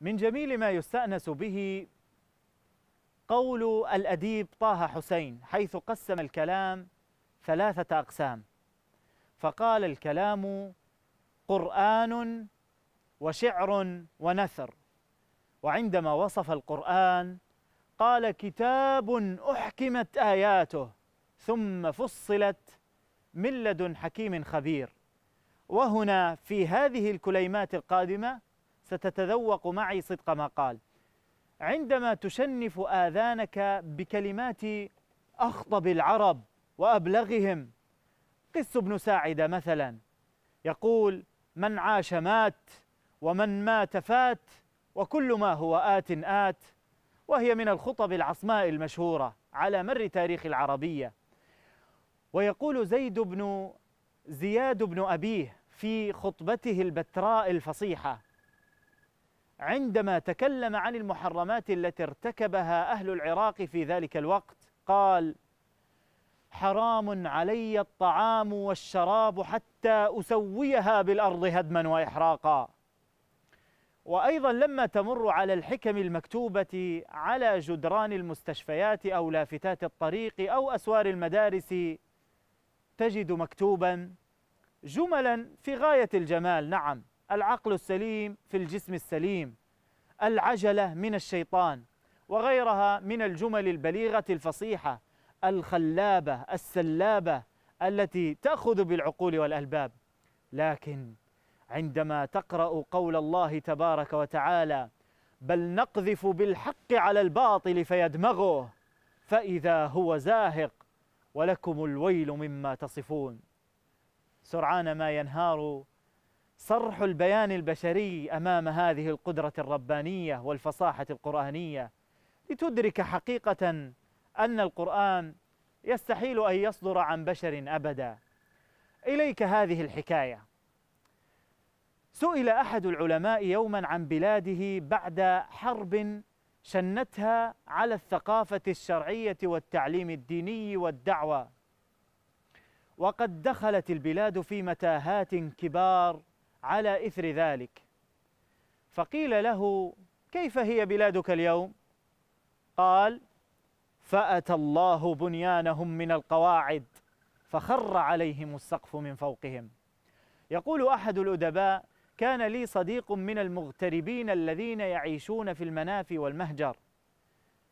من جميل ما يستأنس به قول الأديب طه حسين حيث قسم الكلام ثلاثة أقسام فقال الكلام قرآن وشعر ونثر وعندما وصف القرآن قال كتاب أحكمت آياته ثم فصلت من لدن حكيم خبير وهنا في هذه الكليمات القادمة ستتذوق معي صدق ما قال عندما تشنف آذانك بكلمات أخطب العرب وأبلغهم قس بن ساعدة مثلا يقول من عاش مات ومن مات فات وكل ما هو آت آت وهي من الخطب العصماء المشهورة على مر تاريخ العربية ويقول زيد بن زياد بن أبيه في خطبته البتراء الفصيحة عندما تكلم عن المحرمات التي ارتكبها أهل العراق في ذلك الوقت قال حرام علي الطعام والشراب حتى أسويها بالأرض هدما وإحراقا وأيضا لما تمر على الحكم المكتوبة على جدران المستشفيات أو لافتات الطريق أو أسوار المدارس تجد مكتوبا جملا في غاية الجمال نعم العقل السليم في الجسم السليم العجله من الشيطان وغيرها من الجمل البليغه الفصيحه الخلابه السلابه التي تاخذ بالعقول والالباب لكن عندما تقرا قول الله تبارك وتعالى بل نقذف بالحق على الباطل فيدمغه فاذا هو زاهق ولكم الويل مما تصفون سرعان ما ينهار صرح البيان البشري امام هذه القدره الربانيه والفصاحه القرانيه لتدرك حقيقه ان القران يستحيل ان يصدر عن بشر ابدا اليك هذه الحكايه سئل احد العلماء يوما عن بلاده بعد حرب شنتها على الثقافه الشرعيه والتعليم الديني والدعوه وقد دخلت البلاد في متاهات كبار على إثر ذلك فقيل له كيف هي بلادك اليوم قال فأتى الله بنيانهم من القواعد فخر عليهم السقف من فوقهم يقول أحد الأدباء كان لي صديق من المغتربين الذين يعيشون في المناف والمهجر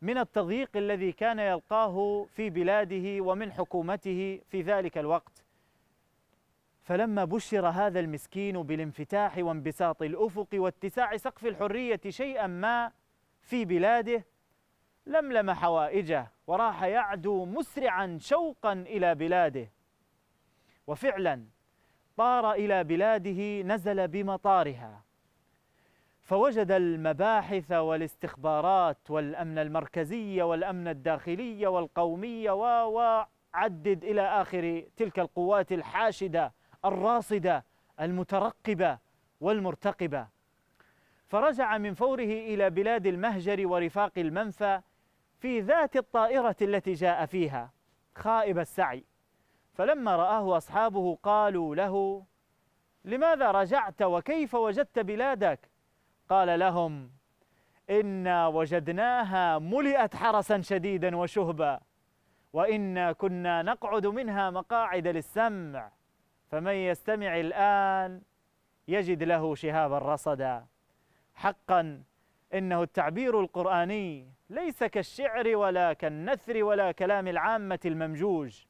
من التضييق الذي كان يلقاه في بلاده ومن حكومته في ذلك الوقت فلما بشر هذا المسكين بالانفتاح وانبساط الافق واتساع سقف الحريه شيئا ما في بلاده لملم حوائجه وراح يعدو مسرعا شوقا الى بلاده وفعلا طار الى بلاده نزل بمطارها فوجد المباحث والاستخبارات والامن المركزي والامن الداخلي والقومي وعدد الى اخر تلك القوات الحاشده الراصده المترقبه والمرتقبه فرجع من فوره الى بلاد المهجر ورفاق المنفى في ذات الطائره التي جاء فيها خائب السعي فلما راه اصحابه قالوا له لماذا رجعت وكيف وجدت بلادك قال لهم انا وجدناها ملئت حرسا شديدا وشهبا وانا كنا نقعد منها مقاعد للسمع فمن يستمع الآن يجد له شهابا رصدا حقا إنه التعبير القرآني ليس كالشعر ولا كالنثر ولا كلام العامة الممجوج